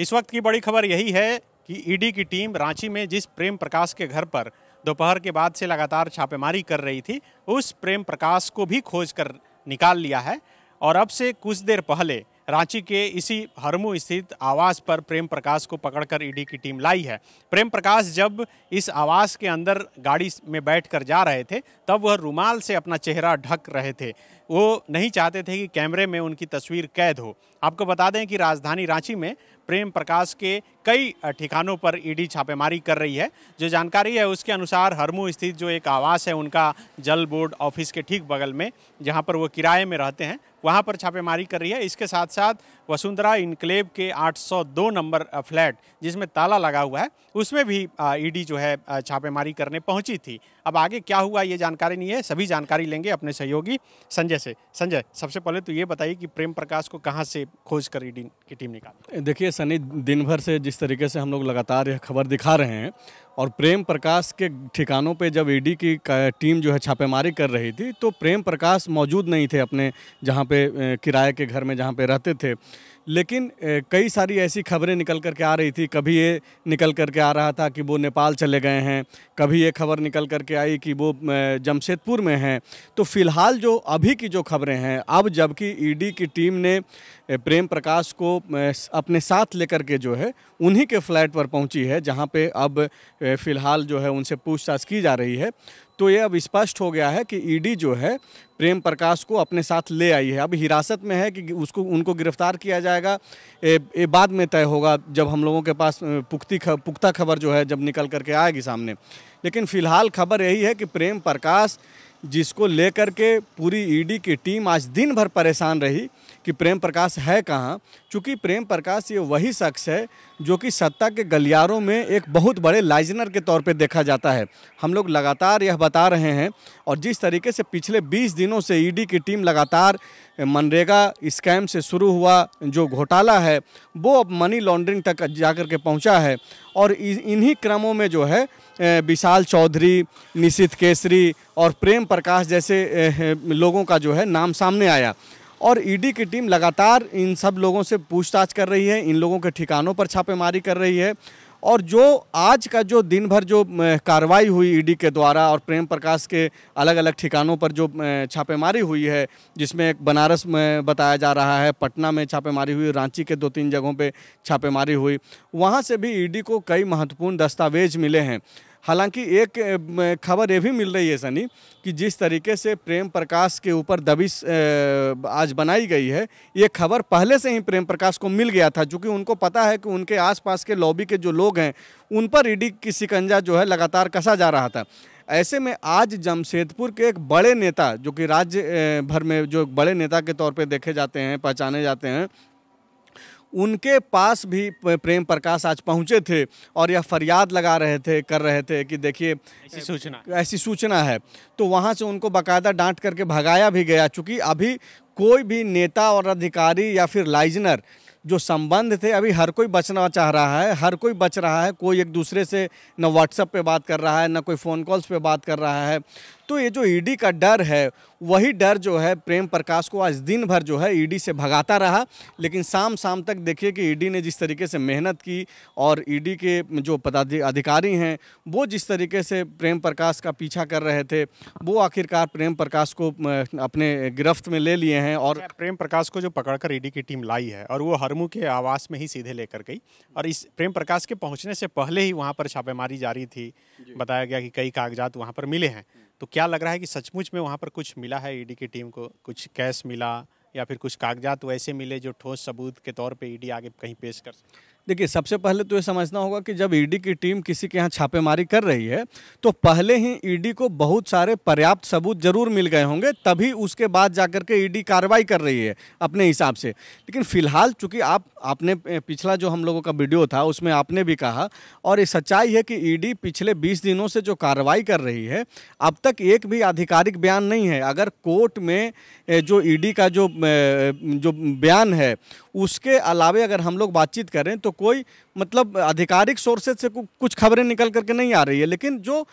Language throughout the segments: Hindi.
इस वक्त की बड़ी खबर यही है कि ईडी e की टीम रांची में जिस प्रेम प्रकाश के घर पर दोपहर के बाद से लगातार छापेमारी कर रही थी उस प्रेम प्रकाश को भी खोज कर निकाल लिया है और अब से कुछ देर पहले रांची के इसी हरमू स्थित आवास पर प्रेम प्रकाश को पकड़कर ईडी e की टीम लाई है प्रेम प्रकाश जब इस आवास के अंदर गाड़ी में बैठकर जा रहे थे तब वह रुमाल से अपना चेहरा ढक रहे थे वो नहीं चाहते थे कि कैमरे में उनकी तस्वीर कैद हो आपको बता दें कि राजधानी रांची में प्रेम प्रकाश के कई ठिकानों पर ईडी छापेमारी कर रही है जो जानकारी है उसके अनुसार हरमू स्थित जो एक आवास है उनका जल बोर्ड ऑफिस के ठीक बगल में जहाँ पर वो किराए में रहते हैं वहां पर छापेमारी कर रही है इसके साथ साथ वसुंधरा इनक्लेव के 802 नंबर फ्लैट जिसमें ताला लगा हुआ है उसमें भी ईडी जो है छापेमारी करने पहुंची थी अब आगे क्या हुआ ये जानकारी नहीं है सभी जानकारी लेंगे अपने सहयोगी संजय से संजय सबसे पहले तो ये बताइए कि प्रेम प्रकाश को कहाँ से खोज कर ईडी की टीम निकाली देखिए सनी दिन भर से जिस तरीके से हम लोग लगातार यह खबर दिखा रहे हैं और प्रेम प्रकाश के ठिकानों पे जब ईडी की टीम जो है छापेमारी कर रही थी तो प्रेम प्रकाश मौजूद नहीं थे अपने जहाँ पे किराए के घर में जहाँ पे रहते थे लेकिन कई सारी ऐसी खबरें निकल कर के आ रही थी कभी ये निकल कर के आ रहा था कि वो नेपाल चले गए हैं कभी ये खबर निकल कर के आई कि वो जमशेदपुर में हैं तो फिलहाल जो अभी की जो खबरें हैं अब जबकि ईडी की टीम ने प्रेम प्रकाश को अपने साथ लेकर के जो है उन्हीं के फ्लैट पर पहुंची है जहां पे अब फ़िलहाल जो है उनसे पूछताछ की जा रही है तो ये अब स्पष्ट हो गया है कि ईडी e जो है प्रेम प्रकाश को अपने साथ ले आई है अब हिरासत में है कि उसको उनको गिरफ्तार किया जाएगा ये, बाद में तय होगा जब हम लोगों के पास पुख्ती ख, पुख्ता खबर जो है जब निकल करके आएगी सामने लेकिन फिलहाल खबर यही है कि प्रेम प्रकाश जिसको लेकर के पूरी ईडी e की टीम आज दिन भर परेशान रही कि प्रेम प्रकाश है कहाँ चूँकि प्रेम प्रकाश ये वही शख्स है जो कि सत्ता के गलियारों में एक बहुत बड़े लाइजनर के तौर पे देखा जाता है हम लोग लगातार यह बता रहे हैं और जिस तरीके से पिछले 20 दिनों से ईडी की टीम लगातार मनरेगा स्कैम से शुरू हुआ जो घोटाला है वो अब मनी लॉन्ड्रिंग तक जा कर के पहुँचा है और इन्हीं क्रमों में जो है विशाल चौधरी निशित केसरी और प्रेम प्रकाश जैसे लोगों का जो है नाम सामने आया और ईडी e की टीम लगातार इन सब लोगों से पूछताछ कर रही है इन लोगों के ठिकानों पर छापेमारी कर रही है और जो आज का जो दिन भर जो कार्रवाई हुई ईडी e के द्वारा और प्रेम प्रकाश के अलग अलग ठिकानों पर जो छापेमारी हुई है जिसमें एक बनारस में बताया जा रहा है पटना में छापेमारी हुई रांची के दो तीन जगहों पे छापेमारी हुई वहाँ से भी ईडी e को कई महत्वपूर्ण दस्तावेज मिले हैं हालांकि एक खबर ये भी मिल रही है सनी कि जिस तरीके से प्रेम प्रकाश के ऊपर दबिश आज बनाई गई है ये खबर पहले से ही प्रेम प्रकाश को मिल गया था चूँकि उनको पता है कि उनके आसपास के लॉबी के जो लोग हैं उन पर ईडी की शिकंजा जो है लगातार कसा जा रहा था ऐसे में आज जमशेदपुर के एक बड़े नेता जो कि राज्य भर में जो बड़े नेता के तौर पे देखे जाते हैं पहचाने जाते हैं उनके पास भी प्रेम प्रकाश आज पहुंचे थे और यह फरियाद लगा रहे थे कर रहे थे कि देखिए ऐसी सूचना ऐसी सूचना है तो वहाँ से उनको बाकायदा डांट करके भगाया भी गया चूँकि अभी कोई भी नेता और अधिकारी या फिर लाइजनर जो संबंध थे अभी हर कोई बचना चाह रहा है हर कोई बच रहा है कोई एक दूसरे से न व्हाट्सएप पे बात कर रहा है न कोई फ़ोन कॉल्स पे बात कर रहा है तो ये जो ईडी e का डर है वही डर जो है प्रेम प्रकाश को आज दिन भर जो है ईडी e से भगाता रहा लेकिन शाम शाम तक देखिए कि ईडी e ने जिस तरीके से मेहनत की और ईडी के जो पदाधिकारी हैं वो जिस तरीके से प्रेम प्रकाश का पीछा कर रहे थे वो आखिरकार प्रेम प्रकाश को अपने गिरफ्त में ले लिए हैं और अच्छा, प्रेम प्रकाश को जो पकड़कर ईडी की टीम लाई है और वो हरमू के आवास में ही सीधे लेकर गई और इस प्रेम प्रकाश के पहुँचने से पहले ही वहाँ पर छापेमारी जारी थी बताया गया कि कई कागजात वहाँ पर मिले हैं तो क्या क्या लग रहा है कि सचमुच में वहाँ पर कुछ मिला है ईडी e की टीम को कुछ कैश मिला या फिर कुछ कागजात वैसे मिले जो ठोस सबूत के तौर पे ईडी e आगे कहीं पेश कर देखिए सबसे पहले तो ये समझना होगा कि जब ईडी e की टीम किसी के यहाँ छापेमारी कर रही है तो पहले ही ईडी e को बहुत सारे पर्याप्त सबूत जरूर मिल गए होंगे तभी उसके बाद जाकर के ईडी e कार्रवाई कर रही है अपने हिसाब से लेकिन फिलहाल चूंकि आप आपने पिछला जो हम लोगों का वीडियो था उसमें आपने भी कहा और ये सच्चाई है कि ई पिछले बीस दिनों से जो कार्रवाई कर रही है अब तक एक भी आधिकारिक बयान नहीं है अगर कोर्ट में जो ई का जो जो बयान है उसके अलावे अगर हम लोग बातचीत करें तो तो कोई मतलब आधिकारिक सोर्सेज से कुछ खबरें निकल करके नहीं आ रही है लेकिन जो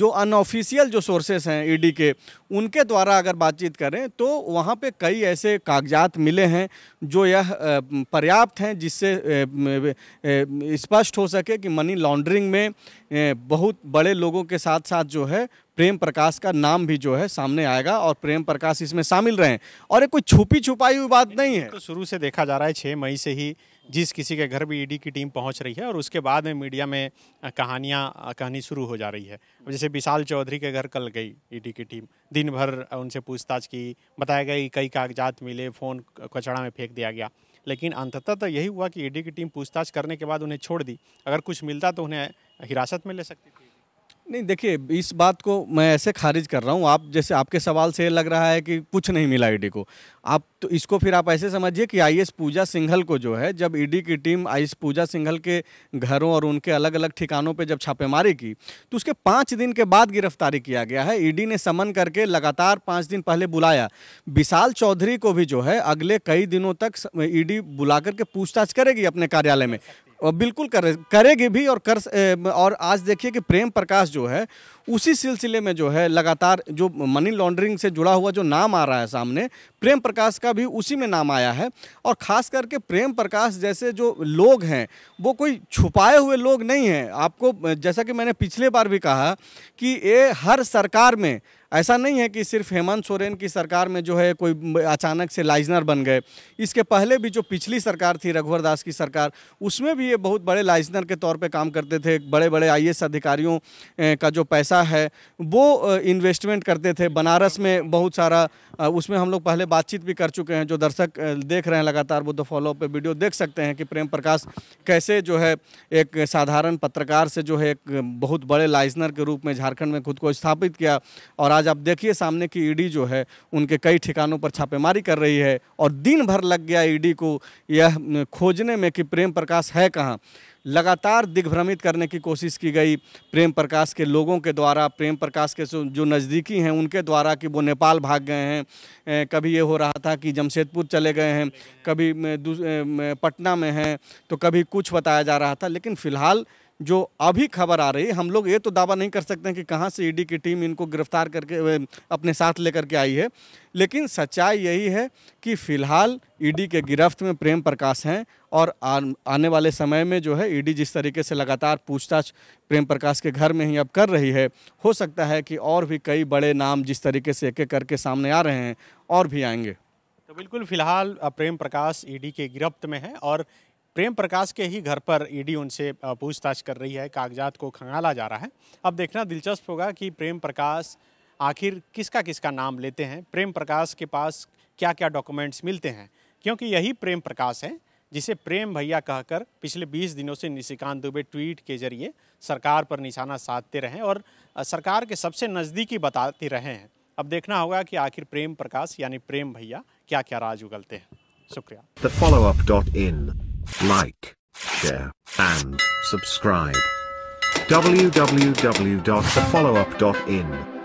जो अनऑफिशियल जो सोर्सेज हैं ईडी e के उनके द्वारा अगर बातचीत करें तो वहाँ पे कई ऐसे कागजात मिले हैं जो यह पर्याप्त हैं जिससे स्पष्ट हो सके कि मनी लॉन्ड्रिंग में बहुत बड़े लोगों के साथ साथ जो है प्रेम प्रकाश का नाम भी जो है सामने आएगा और प्रेम प्रकाश इसमें शामिल रहे और ये कोई छुपी छुपाई हुई बात नहीं है तो शुरू से देखा जा रहा है छः मई से ही जिस किसी के घर भी ईडी e की टीम पहुंच रही है और उसके बाद में मीडिया में कहानियां कहानी शुरू हो जा रही है जैसे विशाल चौधरी के घर कल गई ईडी e की टीम दिन भर उनसे पूछताछ की बताया गया कि कई कागजात मिले फ़ोन कचड़ा में फेंक दिया गया लेकिन अंततः तो यही हुआ कि ईडी e की टीम पूछताछ करने के बाद उन्हें छोड़ दी अगर कुछ मिलता तो उन्हें हिरासत में ले सकती थी नहीं देखिए इस बात को मैं ऐसे खारिज कर रहा हूँ आप जैसे आपके सवाल से लग रहा है कि कुछ नहीं मिला ईडी को आप तो इसको फिर आप ऐसे समझिए कि एस पूजा सिंघल को जो है जब ईडी e की टीम एस पूजा सिंघल के घरों और उनके अलग अलग ठिकानों पे जब छापेमारी की तो उसके पाँच दिन के बाद गिरफ्तारी किया गया है ईडी e ने समन करके लगातार पाँच दिन पहले बुलाया विशाल चौधरी को भी जो है अगले कई दिनों तक ईडी e बुला करके पूछताछ करेगी अपने कार्यालय में और बिल्कुल करे करेगी भी और कर और आज देखिए कि प्रेम प्रकाश जो है उसी सिलसिले में जो है लगातार जो मनी लॉन्ड्रिंग से जुड़ा हुआ जो नाम आ रहा है सामने प्रेम प्रकाश का भी उसी में नाम आया है और ख़ास करके प्रेम प्रकाश जैसे जो लोग हैं वो कोई छुपाए हुए लोग नहीं हैं आपको जैसा कि मैंने पिछले बार भी कहा कि ये हर सरकार में ऐसा नहीं है कि सिर्फ हेमंत सोरेन की सरकार में जो है कोई अचानक से लाइजनर बन गए इसके पहले भी जो पिछली सरकार थी रघुवर दास की सरकार उसमें भी ये बहुत बड़े लाइजनर के तौर पे काम करते थे बड़े बड़े आई अधिकारियों का जो पैसा है वो इन्वेस्टमेंट करते थे बनारस में बहुत सारा उसमें हम लोग पहले बातचीत भी कर चुके हैं जो दर्शक देख रहे हैं लगातार वो दो फॉलो पर वीडियो देख सकते हैं कि प्रेम प्रकाश कैसे जो है एक साधारण पत्रकार से जो है एक बहुत बड़े लाइजनर के रूप में झारखंड में खुद को स्थापित किया और आज आप देखिए सामने की ईडी जो है उनके कई ठिकानों पर छापेमारी कर रही है और दिन भर लग गया ईडी को यह खोजने में कि प्रेम प्रकाश है कहाँ लगातार दिग्भ्रमित करने की कोशिश की गई प्रेम प्रकाश के लोगों के द्वारा प्रेम प्रकाश के जो नज़दीकी हैं उनके द्वारा कि वो नेपाल भाग गए हैं कभी ये हो रहा था कि जमशेदपुर चले गए हैं कभी पटना में हैं तो कभी कुछ बताया जा रहा था लेकिन फ़िलहाल जो अभी खबर आ रही है हम लोग ये तो दावा नहीं कर सकते हैं कि कहाँ से ईडी e की टीम इनको गिरफ्तार करके अपने साथ लेकर के आई है लेकिन सच्चाई यही है कि फिलहाल ईडी e के गिरफ्त में प्रेम प्रकाश हैं और आने वाले समय में जो है ईडी e जिस तरीके से लगातार पूछताछ प्रेम प्रकाश के घर में ही अब कर रही है हो सकता है कि और भी कई बड़े नाम जिस तरीके से एक एक करके सामने आ रहे हैं और भी आएंगे तो बिल्कुल फिलहाल प्रेम प्रकाश ईडी के गिरफ्त में है और प्रेम प्रकाश के ही घर पर ईडी उनसे पूछताछ कर रही है कागजात को खंगाला जा रहा है अब देखना दिलचस्प होगा कि प्रेम प्रकाश आखिर किसका किसका नाम लेते हैं प्रेम प्रकाश के पास क्या क्या डॉक्यूमेंट्स मिलते हैं क्योंकि यही प्रेम प्रकाश है जिसे प्रेम भैया कहकर पिछले 20 दिनों से निशिकांत दुबे ट्वीट के जरिए सरकार पर निशाना साधते रहे और सरकार के सबसे नज़दीकी बताते रहे हैं अब देखना होगा कि आखिर प्रेम प्रकाश यानी प्रेम भैया क्या क्या राज उगलते हैं शुक्रिया follow up dot in like, share, and subscribe. www.thefollowup.in